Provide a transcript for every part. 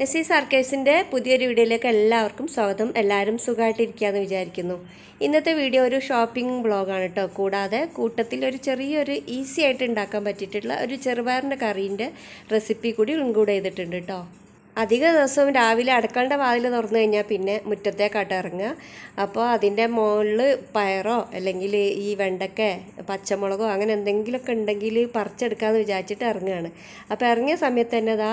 നസീ സർക്കേഴ്സിൻ്റെ പുതിയൊരു വീഡിയോയിലേക്ക് എല്ലാവർക്കും സ്വാഗതം എല്ലാവരും സുഖമായിട്ടിരിക്കുകയെന്ന് വിചാരിക്കുന്നു ഇന്നത്തെ വീഡിയോ ഒരു ഷോപ്പിംഗ് ബ്ലോഗാണ് കേട്ടോ കൂടാതെ കൂട്ടത്തിൽ ഒരു ചെറിയൊരു ഈസി ആയിട്ട് ഉണ്ടാക്കാൻ പറ്റിയിട്ടുള്ള ഒരു ചെറുപയറിൻ്റെ കറീൻ്റെ റെസിപ്പി കൂടി ഇൻക്ലൂഡ് ചെയ്തിട്ടുണ്ട് കേട്ടോ അധിക ദിവസവും രാവിലെ അടുക്കളുടെ വാതിൽ തുറന്നു കഴിഞ്ഞാൽ പിന്നെ മുറ്റത്തേക്കാട്ട് ഇറങ്ങുക അപ്പോൾ അതിൻ്റെ മുകളിൽ പയറോ അല്ലെങ്കിൽ ഈ വെണ്ടക്ക പച്ചമുളകോ അങ്ങനെ എന്തെങ്കിലുമൊക്കെ ഉണ്ടെങ്കിൽ പറിച്ചെടുക്കാമെന്ന് വിചാരിച്ചിട്ട് ഇറങ്ങുകയാണ് അപ്പോൾ ഇറങ്ങിയ സമയത്ത് തന്നെ അതാ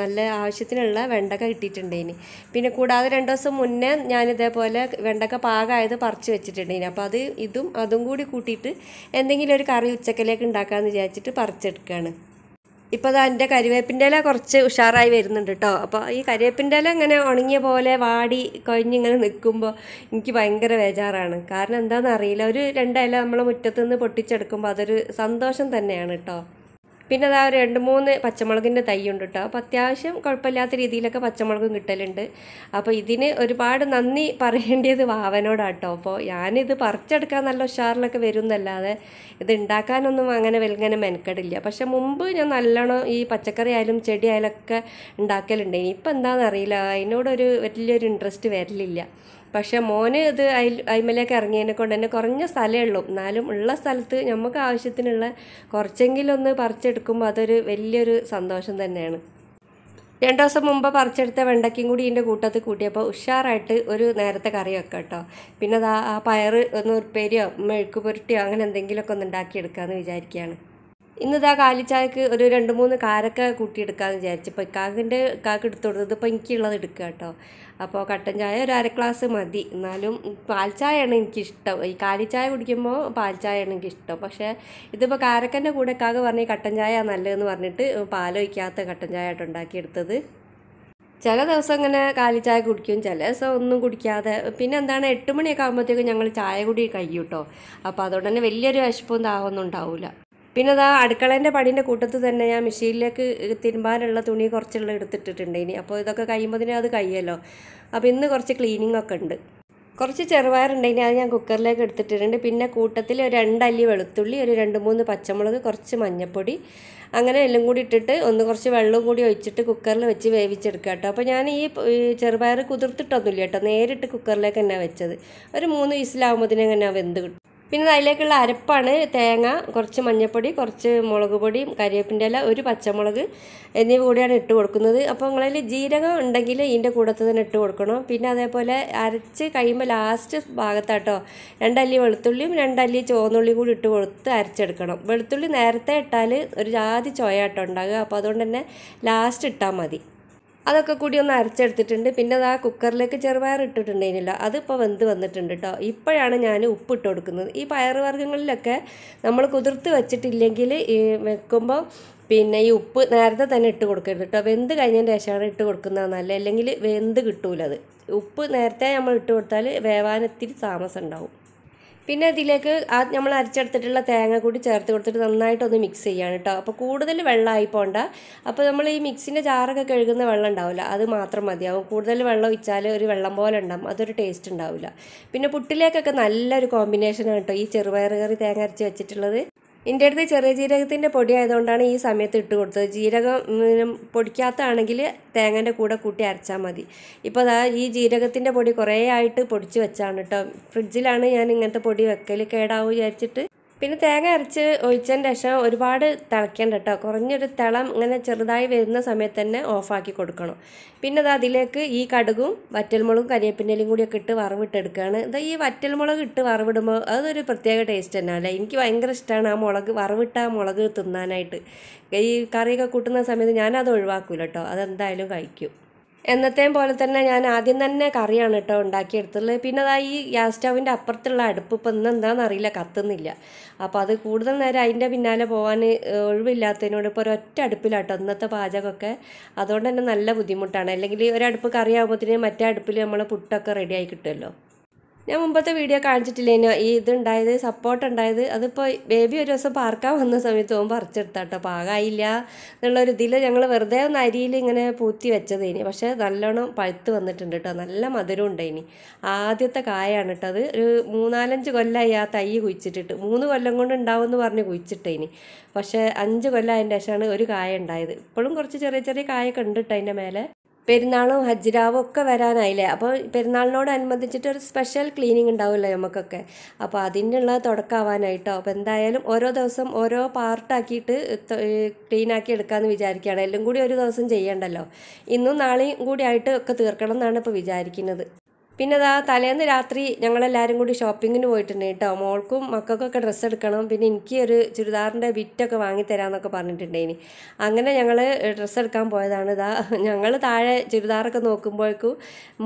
നല്ല ആവശ്യത്തിനുള്ള വെണ്ടക്ക കിട്ടിയിട്ടുണ്ടേനി പിന്നെ കൂടാതെ രണ്ട് ദിവസം മുന്നേ ഞാനിതേപോലെ വെണ്ടക്ക പാകമായത് പറിച്ച് വെച്ചിട്ടുണ്ടേനി അപ്പോൾ അത് ഇതും അതും കൂടി കൂട്ടിയിട്ട് എന്തെങ്കിലും ഒരു കറി ഉച്ചക്കലേക്ക് ഉണ്ടാക്കാമെന്ന് വിചാരിച്ചിട്ട് പറിച്ചെടുക്കുകയാണ് ഇപ്പോൾ അതാ എൻ്റെ കരിവേപ്പിൻ്റെ ഇല കുറച്ച് ഉഷാറായി വരുന്നുണ്ട് കേട്ടോ അപ്പോൾ ഈ കരിവേപ്പിൻ്റെ ഇല ഇങ്ങനെ ഉണങ്ങിയ പോലെ വാടി കൊഞ്ഞിങ്ങനെ നിൽക്കുമ്പോൾ എനിക്ക് ഭയങ്കര ബേജാറാണ് കാരണം എന്താണെന്ന് അറിയില്ല ഒരു രണ്ടില നമ്മൾ നമ്മളെ മുറ്റത്തുനിന്ന് പൊട്ടിച്ചെടുക്കുമ്പോൾ അതൊരു സന്തോഷം തന്നെയാണ് കേട്ടോ പിന്നെ അതാ രണ്ട് മൂന്ന് പച്ചമുളകിൻ്റെ തൈയുണ്ട് കേട്ടോ അപ്പോൾ അത്യാവശ്യം കുഴപ്പമില്ലാത്ത രീതിയിലൊക്കെ പച്ചമുളകും കിട്ടലുണ്ട് അപ്പോൾ ഇതിന് ഒരുപാട് നന്ദി പറയേണ്ടത് വാവനോടാണ് കേട്ടോ അപ്പോൾ ഞാനിത് പറിച്ചെടുക്കാൻ നല്ല ഉഷാറിലൊക്കെ വരും എന്നല്ലാതെ ഇത് ഉണ്ടാക്കാനൊന്നും അങ്ങനെ വെൽങ്ങനെ മെനക്കെടില്ല പക്ഷെ മുമ്പ് ഞാൻ നല്ലോണം ഈ പച്ചക്കറി ആയാലും ചെടി ആയാലും ഒക്കെ ഉണ്ടാക്കലുണ്ട് ഇനിയിപ്പോൾ എന്താണെന്നറിയില്ല അതിനോടൊരു വലിയൊരു ഇൻട്രസ്റ്റ് വരലില്ല പക്ഷേ മോന് ഇത് അയൽ അതിമലേക്ക് ഇറങ്ങിയതിനെ കൊണ്ട് തന്നെ കുറഞ്ഞ സ്ഥലമേ ഉള്ളൂ എന്നാലും ഉള്ള സ്ഥലത്ത് നമുക്ക് ആവശ്യത്തിനുള്ള കുറച്ചെങ്കിലും ഒന്ന് പറിച്ചെടുക്കുമ്പോൾ അതൊരു വലിയൊരു സന്തോഷം തന്നെയാണ് രണ്ട് ദിവസം മുമ്പ് പറിച്ചെടുത്ത വെണ്ടയ്ക്കും കൂടി ഇതിൻ്റെ കൂട്ടത്തിൽ കൂട്ടിയപ്പോൾ ഉഷാറായിട്ട് ഒരു നേരത്തെ കറി വെക്കാം കേട്ടോ പിന്നെ അത് ആ പയറ് ഒന്ന് ഉപ്പേരിയോ മെഴുക്ക് പുരട്ടിയോ അങ്ങനെ എന്തെങ്കിലുമൊക്കെ ഒന്ന് ഉണ്ടാക്കിയെടുക്കാമെന്ന് വിചാരിക്കുകയാണ് ഇന്നിതാ കാലിച്ചായക്ക് ഒരു രണ്ട് മൂന്ന് കാരൊക്കെ കൂട്ടിയെടുക്കാമെന്ന് വിചാരിച്ചു ഇപ്പോൾ ഇക്കാക്കിൻ്റെ കാക്ക് എടുത്തോടുന്നത് ഇപ്പോൾ എനിക്കുള്ളത് എടുക്കുക കേട്ടോ അപ്പോൾ കട്ടൻ ചായ ഒരു അര ഗ്ലാസ് മതി എന്നാലും പാൽച്ചായയാണ് എനിക്കിഷ്ടം ഈ കാലിച്ചായ കുടിക്കുമ്പോൾ പാൽച്ചായയാണ് എനിക്കിഷ്ടം പക്ഷേ ഇതിപ്പോൾ കാരക്കൻ്റെ കൂടെ കാക്ക് പറഞ്ഞ് കട്ടൻ ചായ നല്ലതെന്ന് പറഞ്ഞിട്ട് പാലൊഴിക്കാത്ത കട്ടൻ ചായ ആയിട്ട് ഉണ്ടാക്കിയെടുത്തത് ചില ദിവസം ഇങ്ങനെ കാലിച്ചായ കുടിക്കും ചില ദിവസം ഒന്നും കുടിക്കാതെ പിന്നെ എന്താണ് എട്ട് മണിയൊക്കെ ആകുമ്പോഴത്തേക്കും ഞങ്ങൾ ചായ കൂടി കഴിയും കേട്ടോ അപ്പോൾ അതുകൊണ്ട് തന്നെ വലിയൊരു വിശപ്പും ദാഹമൊന്നും ഉണ്ടാവില്ല പിന്നെ അതാ അടുക്കളേൻ്റെ പടീൻ്റെ കൂട്ടത്ത് തന്നെ ഞാൻ മെഷീനിലേക്ക് തിരുമ്പാനുള്ള തുണി കുറച്ചുള്ള എടുത്തിട്ടിട്ടുണ്ട് ഇനി അപ്പോൾ ഇതൊക്കെ കഴിയുമ്പോൾ അത് കഴിയല്ലോ അപ്പോൾ ഇന്ന് കുറച്ച് ക്ലീനിങ് ഒക്കെ ഉണ്ട് കുറച്ച് ഇനി അത് ഞാൻ കുക്കറിലേക്ക് എടുത്തിട്ടിട്ടുണ്ട് പിന്നെ കൂട്ടത്തിൽ ഒരു രണ്ടല്ലി വെളുത്തുള്ളി ഒരു രണ്ട് മൂന്ന് പച്ചമുളക് കുറച്ച് മഞ്ഞൾപ്പൊടി അങ്ങനെ എല്ലാം കൂടി ഇട്ടിട്ട് ഒന്ന് കുറച്ച് വെള്ളവും കൂടി ഒഴിച്ചിട്ട് കുക്കറിൽ വെച്ച് വേവിച്ചെടുക്കുക കേട്ടോ അപ്പോൾ ഞാൻ ഈ ചെറുപയർ കുതിർത്തിട്ടൊന്നുമില്ല കേട്ടോ നേരിട്ട് കുക്കറിലേക്ക് തന്നെ വെച്ചത് ഒരു മൂന്ന് വയസ്സിലാവുമ്പോൾ തന്നെ അങ്ങനെ വെന്ത് കിട്ടും പിന്നെ അതിലേക്കുള്ള അരപ്പാണ് തേങ്ങ കുറച്ച് മഞ്ഞൾപ്പൊടി കുറച്ച് മുളക് പൊടി കരിവേപ്പിൻ്റെ ഇല ഒരു പച്ചമുളക് എന്നിവ കൂടിയാണ് ഇട്ട് കൊടുക്കുന്നത് അപ്പോൾ നിങ്ങളതിൽ ജീരകം ഉണ്ടെങ്കിൽ ഇതിൻ്റെ കൂടത്ത് തന്നെ ഇട്ട് കൊടുക്കണം പിന്നെ അതേപോലെ അരച്ച് കഴിയുമ്പോൾ ലാസ്റ്റ് ഭാഗത്താട്ടോ രണ്ടല്ലി വെളുത്തുള്ളിയും രണ്ടല്ലി ചുവന്നുള്ളിയും കൂടി ഇട്ട് കൊടുത്ത് അരച്ചെടുക്കണം വെളുത്തുള്ളി നേരത്തെ ഇട്ടാൽ ഒരു ജാതി ചോയാട്ടോ ഉണ്ടാകുക അപ്പോൾ അതുകൊണ്ട് തന്നെ ലാസ്റ്റ് ഇട്ടാൽ മതി അതൊക്കെ കൂടി ഒന്ന് അരച്ചെടുത്തിട്ടുണ്ട് പിന്നെ അത് ആ കുക്കറിലേക്ക് ചെറുപയർ ഇട്ടിട്ടുണ്ടായിരുന്നില്ല അതിപ്പോൾ വെന്ത് വന്നിട്ടുണ്ട് കേട്ടോ ഇപ്പോഴാണ് ഞാൻ ഉപ്പിട്ട് കൊടുക്കുന്നത് ഈ പയറുവർഗ്ഗങ്ങളിലൊക്കെ നമ്മൾ കുതിർത്ത് വെച്ചിട്ടില്ലെങ്കിൽ വെക്കുമ്പോൾ പിന്നെ ഈ ഉപ്പ് നേരത്തെ തന്നെ ഇട്ട് കൊടുക്കരുത് കേട്ടോ വെന്ത് കഴിഞ്ഞതിൻ്റെ ശേഷമാണ് ഇട്ട് കൊടുക്കുന്നത് നല്ല അല്ലെങ്കിൽ വെന്ത് കിട്ടൂലത് ഉപ്പ് നേരത്തെ നമ്മൾ ഇട്ട് കൊടുത്താൽ വേവാനെത്തിരി താമസം ഉണ്ടാവും പിന്നെ ഇതിലേക്ക് ആ നമ്മൾ അരച്ചെടുത്തിട്ടുള്ള തേങ്ങ കൂടി ചേർത്ത് കൊടുത്തിട്ട് നന്നായിട്ടൊന്ന് മിക്സ് ചെയ്യാണ് കേട്ടോ അപ്പോൾ കൂടുതൽ വെള്ളമായി പോണ്ട അപ്പോൾ നമ്മൾ ഈ മിക്സിൻ്റെ ചാറൊക്കെ കഴുകുന്ന വെള്ളം ഉണ്ടാവില്ല അത് മാത്രം മതിയാവും കൂടുതൽ വെള്ളം ഒഴിച്ചാൽ ഒരു വെള്ളം പോലെ ഉണ്ടാവും അതൊരു ടേസ്റ്റ് ഉണ്ടാവില്ല പിന്നെ പുട്ടിലേക്കൊക്കെ നല്ലൊരു കോമ്പിനേഷനാണ് കേട്ടോ ഈ ചെറുപയർ കറി തേങ്ങ അരച്ച് വെച്ചിട്ടുള്ളത് എൻ്റെ അടുത്ത് ചെറിയ ജീരകത്തിൻ്റെ പൊടി ആയതുകൊണ്ടാണ് ഈ സമയത്ത് ഇട്ട് കൊടുത്തത് ജീരകം പൊടിക്കാത്തതാണെങ്കിൽ തേങ്ങൻ്റെ കൂടെ കൂട്ടി അരച്ചാൽ മതി ഇപ്പോൾ അതാ ഈ ജീരകത്തിൻ്റെ പൊടി കുറേ ആയിട്ട് പൊടിച്ച് വെച്ചാണ് കേട്ടോ ഫ്രിഡ്ജിലാണ് ഞാൻ ഇങ്ങനത്തെ പൊടി വെക്കൽ കേടാവും വിചാരിച്ചിട്ട് പിന്നെ തേങ്ങ അരച്ച് ഒഴിച്ചതിന് ശേഷം ഒരുപാട് തിളയ്ക്കേണ്ട കേട്ടോ കുറഞ്ഞൊരു തിളം ഇങ്ങനെ ചെറുതായി വരുന്ന സമയത്ത് തന്നെ ഓഫാക്കി കൊടുക്കണം പിന്നെ അത് അതിലേക്ക് ഈ കടുകും വറ്റൽമുളകും കൂടി കൂടിയൊക്കെ ഇട്ട് വറവിട്ടെടുക്കുകയാണ് ഇത് ഈ വറ്റൽമുളക് ഇട്ട് വറവിടുമ്പോൾ അതൊരു പ്രത്യേക ടേസ്റ്റ് തന്നെ അല്ലേ എനിക്ക് ഭയങ്കര ഇഷ്ടമാണ് ആ മുളക് വറവിട്ട ആ മുളക് തിന്നാനായിട്ട് ഈ കറിയൊക്കെ കൂട്ടുന്ന സമയത്ത് ഞാനത് ഒഴിവാക്കൂല കേട്ടോ അതെന്തായാലും കഴിക്കും എന്നത്തേം പോലെ തന്നെ ഞാൻ ആദ്യം തന്നെ കറിയാണ് കേട്ടോ ഉണ്ടാക്കിയെടുത്തുള്ളത് പിന്നെ അതാ ഈ ഗ്യാസ് സ്റ്റൗവിൻ്റെ അപ്പുറത്തുള്ള അടുപ്പ് ഇപ്പം ഇന്ന് കത്തുന്നില്ല അപ്പോൾ അത് കൂടുതൽ നേരം അതിൻ്റെ പിന്നാലെ പോകാൻ ഒഴിവില്ലാത്തതിനോട് ഇപ്പോൾ ഒരൊറ്റ അടുപ്പിലാട്ടോ ഇന്നത്തെ പാചകമൊക്കെ അതുകൊണ്ട് തന്നെ നല്ല ബുദ്ധിമുട്ടാണ് അല്ലെങ്കിൽ ഒരടുപ്പ് കറിയാകുമ്പോഴത്തേനും മറ്റേ അടുപ്പിൽ നമ്മൾ പുട്ടൊക്കെ റെഡിയായി കിട്ടുമല്ലോ ഞാൻ മുമ്പത്തെ വീഡിയോ കാണിച്ചിട്ടില്ലേനോ ഈ ഇതുണ്ടായത് സപ്പോർട്ട് ഉണ്ടായത് അതിപ്പോൾ ബേബി ഒരു ദിവസം പാർക്കാൻ വന്ന സമയത്ത് ഓൻ പറിച്ചെടുത്ത കേട്ടോ പാകായില്ല എന്നുള്ളൊരു ഇതിൽ ഞങ്ങൾ വെറുതെ ഒന്ന് അരിയിൽ ഇങ്ങനെ പൂത്തി ഇനി പക്ഷേ നല്ലോണം പഴുത്ത് വന്നിട്ടുണ്ട് കേട്ടോ നല്ല മധുരം ഇനി ആദ്യത്തെ കായാണ് കേട്ടോ അത് ഒരു മൂന്നാലഞ്ച് കൊല്ലമായി ആ തൈ കുഴിച്ചിട്ടിട്ട് മൂന്ന് കൊല്ലം കൊണ്ട് എന്ന് പറഞ്ഞ് ഇനി പക്ഷേ അഞ്ച് കൊല്ലം അതിൻ്റെ ശേഷമാണ് ഒരു കായ ഉണ്ടായത് ഇപ്പോഴും കുറച്ച് ചെറിയ ചെറിയ കായൊക്കെ ഉണ്ട് കേട്ടോ അതിൻ്റെ മേലെ പെരുന്നാളും ഹജ്ജിരാവും ഒക്കെ വരാനായില്ലേ അപ്പോൾ പെരുന്നാളിനോടനുബന്ധിച്ചിട്ട് ഒരു സ്പെഷ്യൽ ക്ലീനിങ് ഉണ്ടാവില്ലേ നമുക്കൊക്കെ അപ്പോൾ അതിനുള്ള തുടക്കമാവാനായിട്ടോ അപ്പോൾ എന്തായാലും ഓരോ ദിവസം ഓരോ പാർട്ടാക്കിയിട്ട് ക്ലീനാക്കി എടുക്കാമെന്ന് വിചാരിക്കുകയാണ് എല്ലാം കൂടി ഒരു ദിവസം ചെയ്യണ്ടല്ലോ ഇന്നും നാളെയും കൂടി ആയിട്ട് ഒക്കെ തീർക്കണം എന്നാണ് ഇപ്പോൾ വിചാരിക്കുന്നത് പിന്നെ അതാ തലേന്ന് രാത്രി ഞങ്ങളെല്ലാവരും കൂടി ഷോപ്പിങ്ങിന് പോയിട്ടുണ്ട് കേട്ടോ മോൾക്കും മക്കൾക്കൊക്കെ ഡ്രസ്സ് എടുക്കണം പിന്നെ എനിക്ക് ഒരു ചുരിദാറിൻ്റെ വിറ്റൊക്കെ വാങ്ങിത്തരാമെന്നൊക്കെ പറഞ്ഞിട്ടുണ്ടേനി അങ്ങനെ ഞങ്ങൾ ഡ്രസ്സ് എടുക്കാൻ പോയതാണ് ഇതാ ഞങ്ങൾ താഴെ ചുരിദാറൊക്കെ നോക്കുമ്പോഴേക്കും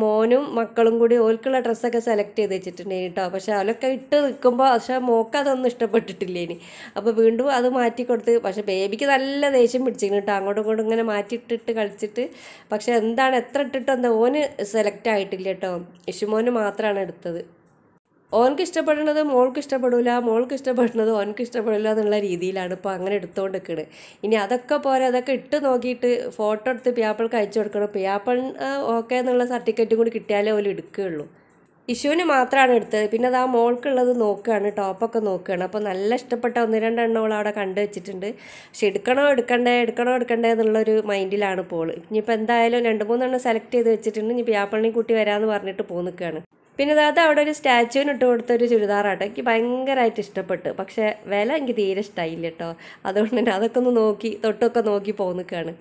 മോനും മക്കളും കൂടി ഓൽക്കുള്ള ഡ്രസ്സൊക്കെ സെലക്ട് ചെയ്ത് വെച്ചിട്ടുണ്ടേനി കേട്ടോ പക്ഷേ അവരൊക്കെ ഇട്ട് നിൽക്കുമ്പോൾ പക്ഷേ മോക്ക് അതൊന്നും ഇഷ്ടപ്പെട്ടിട്ടില്ലേനി അപ്പോൾ വീണ്ടും അത് മാറ്റി കൊടുത്ത് പക്ഷേ ബേബിക്ക് നല്ല ദേഷ്യം പിടിച്ചിരുന്നു കേട്ടോ അങ്ങോട്ടും ഇങ്ങോട്ടും ഇങ്ങനെ മാറ്റി ഇട്ടിട്ട് കളിച്ചിട്ട് പക്ഷേ എന്താണ് എത്ര ഇട്ടിട്ടും എന്താ ഓന് സെലക്ട് ആയിട്ടില്ല കേട്ടോ യശുമോന് മാത്രമാണ് എടുത്തത് ഓൻക്ക് ഇഷ്ടപ്പെടുന്നത് മോൾക്ക് ഇഷ്ടപ്പെടില്ല മോൾക്ക് ഇഷ്ടപ്പെടുന്നത് ഓൻക്ക് ഇഷ്ടപ്പെടില്ല എന്നുള്ള രീതിയിലാണ് ഇപ്പോൾ അങ്ങനെ എടുത്തുകൊണ്ട് നിൽക്കുന്നത് ഇനി അതൊക്കെ പോരെ അതൊക്കെ ഇട്ട് നോക്കിയിട്ട് ഫോട്ടോ എടുത്ത് പിയാപ്പിൾക്ക് അയച്ചു കൊടുക്കണം പിയാപ്പിൾ ഓക്കെ എന്നുള്ള സർട്ടിഫിക്കറ്റും കൂടി കിട്ടിയാലേ ഓല് എടുക്കുകയുള്ളൂ ഇഷുവിന് മാത്രമാണ് എടുത്തത് പിന്നെ അത് ആ മോൾക്കുള്ളത് നോക്കുകയാണ് ടോപ്പൊക്കെ നോക്കുകയാണ് അപ്പോൾ നല്ല ഇഷ്ടപ്പെട്ട ഒന്ന് രണ്ടെണ്ണം അവൾ അവിടെ കണ്ടു വെച്ചിട്ടുണ്ട് പക്ഷെ എടുക്കണോ എടുക്കണ്ടേ എടുക്കണോ എടുക്കണ്ടേ എന്നുള്ളൊരു മൈൻഡിലാണ് ഇപ്പോൾ ഇനിയിപ്പോൾ എന്തായാലും രണ്ട് മൂന്നെണ്ണം സെലക്ട് ചെയ്ത് വെച്ചിട്ടുണ്ട് ഇനി പ്യാപ്പള്ളി കുട്ടി വരാമെന്ന് പറഞ്ഞിട്ട് പോന്നിക്കുകയാണ് പിന്നെ അതായത് അവിടെ ഒരു സ്റ്റാച്ചുവിന് ഇട്ട് കൊടുത്ത ഒരു ചുരിദാറാട്ടോ എനിക്ക് ഭയങ്കരമായിട്ട് ഇഷ്ടപ്പെട്ടു പക്ഷേ വില എനിക്ക് തീരെ ഇഷ്ടമായില്ല കേട്ടോ അതുകൊണ്ട് തന്നെ അതൊക്കെ ഒന്ന് നോക്കി തൊട്ടൊക്കെ നോക്കി പോന്നിക്കുകയാണ്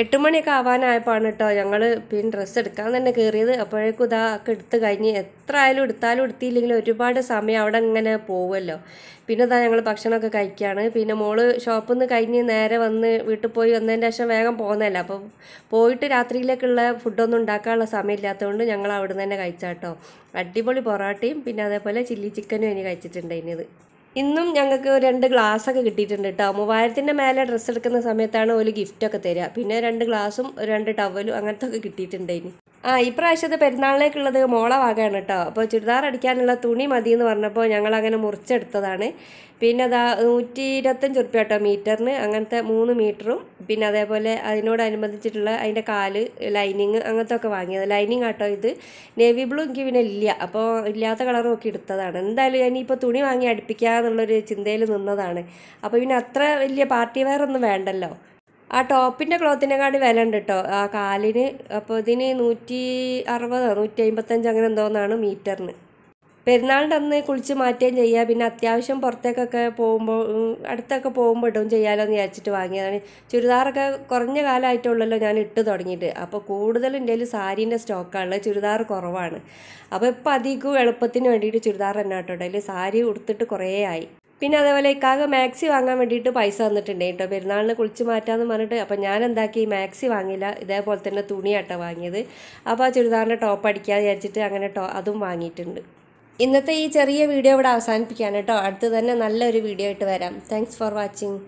എട്ട് മണിയൊക്കെ ആവാനായപ്പോഴാണ് കേട്ടോ ഞങ്ങൾ പിന്നെ ഡ്രസ്സ് എടുക്കാൻ തന്നെ കയറിയത് അപ്പോഴേക്കും ഇതാ ഒക്കെ എടുത്ത് കഴിഞ്ഞ് എത്ര ആയാലും എടുത്താലും എടുത്തില്ലെങ്കിലും ഒരുപാട് സമയം അവിടെ ഇങ്ങനെ പോകുമല്ലോ പിന്നെ ഇതാ ഞങ്ങൾ ഭക്ഷണമൊക്കെ കഴിക്കുകയാണ് പിന്നെ മോള് ഷോപ്പിൽ നിന്ന് കഴിഞ്ഞ് നേരെ വന്ന് വീട്ടിൽ പോയി വന്നതിൻ്റെ ശേഷം വേഗം പോകുന്നതല്ല അപ്പോൾ പോയിട്ട് രാത്രിയിലേക്കുള്ള ഫുഡൊന്നും ഉണ്ടാക്കാനുള്ള സമയമില്ലാത്തതുകൊണ്ട് ഞങ്ങൾ അവിടെ നിന്ന് തന്നെ കഴിച്ചാട്ടോ അടിപൊളി പൊറോട്ടയും പിന്നെ അതേപോലെ ചില്ലി ചിക്കനും ഇനി കഴിച്ചിട്ടുണ്ടായിരുന്നത് ഇന്നും ഞങ്ങൾക്ക് രണ്ട് ഗ്ലാസ് ഒക്കെ കിട്ടിയിട്ടുണ്ട് കേട്ടോ മൂവായിരത്തിൻ്റെ മേലെ ഡ്രസ്സ് എടുക്കുന്ന സമയത്താണ് ഒരു ഗിഫ്റ്റൊക്കെ തരിക പിന്നെ രണ്ട് ഗ്ലാസും രണ്ട് ടവലും അങ്ങനത്തെ ഒക്കെ കിട്ടിയിട്ടുണ്ടായിരുന്നു ആ ഈ പ്രാവശ്യത്തെ പെരുന്നാളിലേക്കുള്ളത് മോളെ വകയാണ് കേട്ടോ അപ്പോൾ ചുരിദാർ അടിക്കാനുള്ള തുണി മതി എന്ന് പറഞ്ഞപ്പോൾ ഞങ്ങൾ അങ്ങനെ മുറിച്ചെടുത്തതാണ് പിന്നെ അതാ നൂറ്റി ഇരുപത്തഞ്ച് ഉറുപ്പ്യ കേട്ടോ മീറ്ററിന് അങ്ങനത്തെ മൂന്ന് മീറ്ററും പിന്നെ അതേപോലെ അതിനോടനുബന്ധിച്ചിട്ടുള്ള അതിൻ്റെ കാല് ലൈനിങ് അങ്ങനത്തെ ഒക്കെ വാങ്ങിയത് ലൈനിങ് ആട്ടോ ഇത് നേവി ബ്ലൂ എനിക്ക് പിന്നെ ഇല്ല അപ്പോൾ ഇല്ലാത്ത കളറും ഒക്കെ എടുത്തതാണ് എന്തായാലും ഇപ്പോൾ തുണി വാങ്ങി അടുപ്പിക്കുക ചിന്തയിൽ നിന്നതാണ് അപ്പോൾ പിന്നെ അത്ര വലിയ പാർട്ടി വെയർ ഒന്നും വേണ്ടല്ലോ ആ ടോപ്പിൻ്റെ ക്ലോത്തിനെക്കാട് വില ഉണ്ട് കേട്ടോ ആ കാലിന് അപ്പോൾ ഇതിന് നൂറ്റി അറുപതോ നൂറ്റി അമ്പത്തഞ്ച് അങ്ങനെ എന്തോന്നാണ് മീറ്ററിന് പെരുന്നാളിൻ്റെ അന്ന് കുളിച്ച് മാറ്റുകയും ചെയ്യുക പിന്നെ അത്യാവശ്യം പുറത്തേക്കൊക്കെ പോകുമ്പോൾ അടുത്തൊക്കെ പോകുമ്പോൾ ഇടും ചെയ്യാമല്ലോ എന്ന് വിചാരിച്ചിട്ട് വാങ്ങിയതാണ് ചുരിദാറൊക്കെ കുറഞ്ഞ കാലമായിട്ടുള്ളല്ലോ ഞാൻ ഇട്ട് തുടങ്ങിയിട്ട് അപ്പോൾ കൂടുതലും എൻ്റെ സാരീൻ്റെ സ്റ്റോക്കാണുള്ളത് ചുരിദാർ കുറവാണ് അപ്പോൾ ഇപ്പോൾ അധികവും എളുപ്പത്തിന് വേണ്ടിയിട്ട് ചുരിദാർ തന്നെ കേട്ടോ അതിൽ സാരി ഉടുത്തിട്ട് കുറേ ആയി പിന്നെ അതേപോലെ ഇക്കാകെ മാക്സി വാങ്ങാൻ വേണ്ടിയിട്ട് പൈസ തന്നിട്ടുണ്ട് കേട്ടോ പെരുന്നാളിന് കുളിച്ച് മാറ്റാമെന്ന് പറഞ്ഞിട്ട് അപ്പോൾ ഞാൻ എന്താക്കി മാക്സി വാങ്ങില്ല ഇതേപോലെ തന്നെ തുണിയാട്ടോ വാങ്ങിയത് അപ്പോൾ ആ ചുരിദാറിൻ്റെ ടോപ്പ് അടിക്കാമെന്ന് വിചാരിച്ചിട്ട് അങ്ങനെ ടോ അതും വാങ്ങിയിട്ടുണ്ട് ഇന്നത്തെ ഈ ചെറിയ വീഡിയോ ഇവിടെ അവസാനിപ്പിക്കാനാണ് കേട്ടോ അടുത്ത് തന്നെ നല്ലൊരു വീഡിയോ ആയിട്ട് വരാം താങ്ക്സ് ഫോർ വാച്ചിങ്